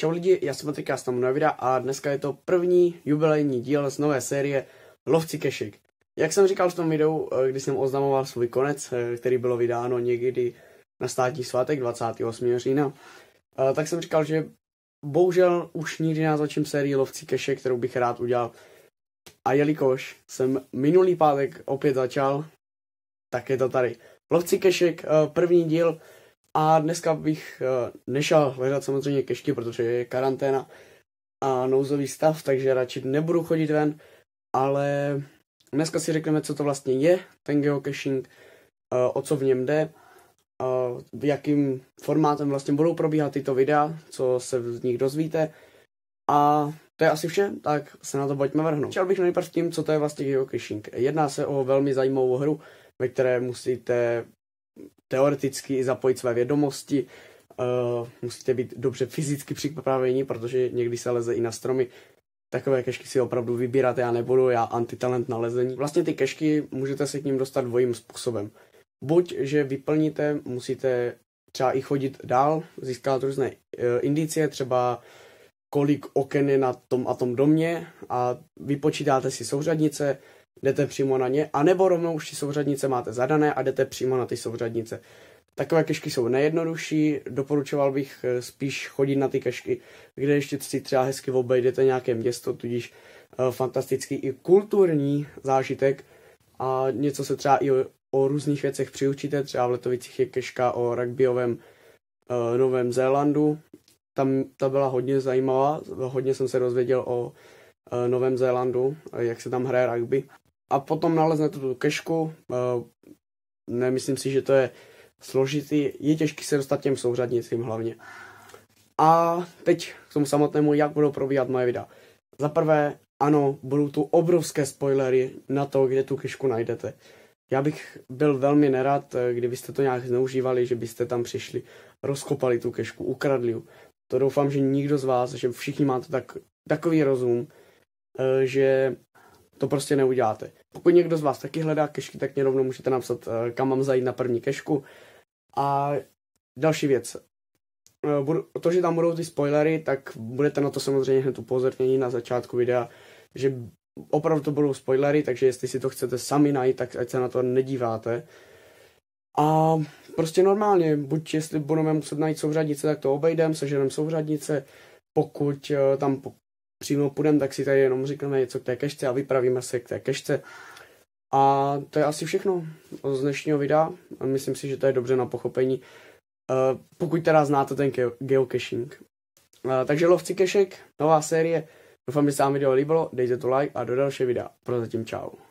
Čau lidi, já jsem Matrika, jsem Navida a dneska je to první jubilejní díl z nové série Lovci kešik. Jak jsem říkal v tom videu, eh, kdy jsem oznamoval svůj konec, eh, který bylo vydáno někdy na státní svátek 28. října, eh, tak jsem říkal, že bohužel už nikdy natočím sérii Lovci kešek, kterou bych rád udělal. A jelikož jsem minulý pátek opět začal, tak je to tady. Lovci kešek, první díl, a dneska bych eh, nešel hledat samozřejmě kešky, protože je karanténa a nouzový stav, takže radši nebudu chodit ven, ale dneska si řekneme, co to vlastně je ten geocaching, eh, o co v něm jde, eh, jakým formátem vlastně budou probíhat tyto videa, co se z nich dozvíte a to je asi vše, tak se na to pojďme vrhnout. Chtěl bych nejprve tím, co to je vlastně geocaching. Jedná se o velmi zajímavou hru, ve které musíte teoreticky zapojit své vědomosti, uh, musíte být dobře fyzicky připraveni, protože někdy se leze i na stromy. Takové kešky si opravdu vybírat já nebudu, já antitalent na lezení. Vlastně ty kešky můžete se k ním dostat dvojím způsobem. Buď, že vyplníte, musíte třeba i chodit dál, získat různé uh, indicie, třeba kolik oken je na tom a tom domě a vypočítáte si souřadnice, jdete přímo na ně, anebo rovnou už ty souřadnice máte zadané a jdete přímo na ty souřadnice. Takové kešky jsou nejjednodušší, doporučoval bych eh, spíš chodit na ty kešky, kde ještě si třeba hezky obejdete nějaké město, tudíž eh, fantastický i kulturní zážitek a něco se třeba i o, o různých věcech přiučíte, třeba v Letovicích je keška o rugbyovém eh, Novém Zélandu, tam ta byla hodně zajímavá, hodně jsem se dozvěděl o Eh, Novém Zélandu, eh, jak se tam hraje rugby. A potom naleznete tu kešku, eh, nemyslím si, že to je složitý, je těžký se dostat těm souřadnicím hlavně. A teď k tomu samotnému, jak budou probíhat moje videa. Za prvé, ano, budou tu obrovské spoilery na to, kde tu kešku najdete. Já bych byl velmi nerad, kdybyste to nějak zneužívali, že byste tam přišli, rozkopali tu kešku, ukradli ju. To doufám, že nikdo z vás, že všichni máte tak, takový rozum, Eh, že to prostě neuděláte. Pokud někdo z vás taky hledá kešky, tak mě rovnou můžete napsat, eh, kam mám zajít na první kešku. A další věc. Eh, to, že tam budou ty spoilery, tak budete na to samozřejmě hned upozornění na začátku videa, že opravdu to budou spoilery, takže jestli si to chcete sami najít, tak ať se na to nedíváte. A prostě normálně, buď jestli budeme muset najít souřadnice, tak to obejdeme, seženeme souřadnice, pokud tam přímo půjdeme, tak si tady jenom řekneme něco k té kešce a vypravíme se k té kešce. A to je asi všechno z dnešního videa. Myslím si, že to je dobře na pochopení. Eh, pokud teda znáte ten geocaching. Eh, takže lovci kešek, nová série. Doufám, že se vám video líbilo, dejte to like a do dalšího videa. Prozatím čau.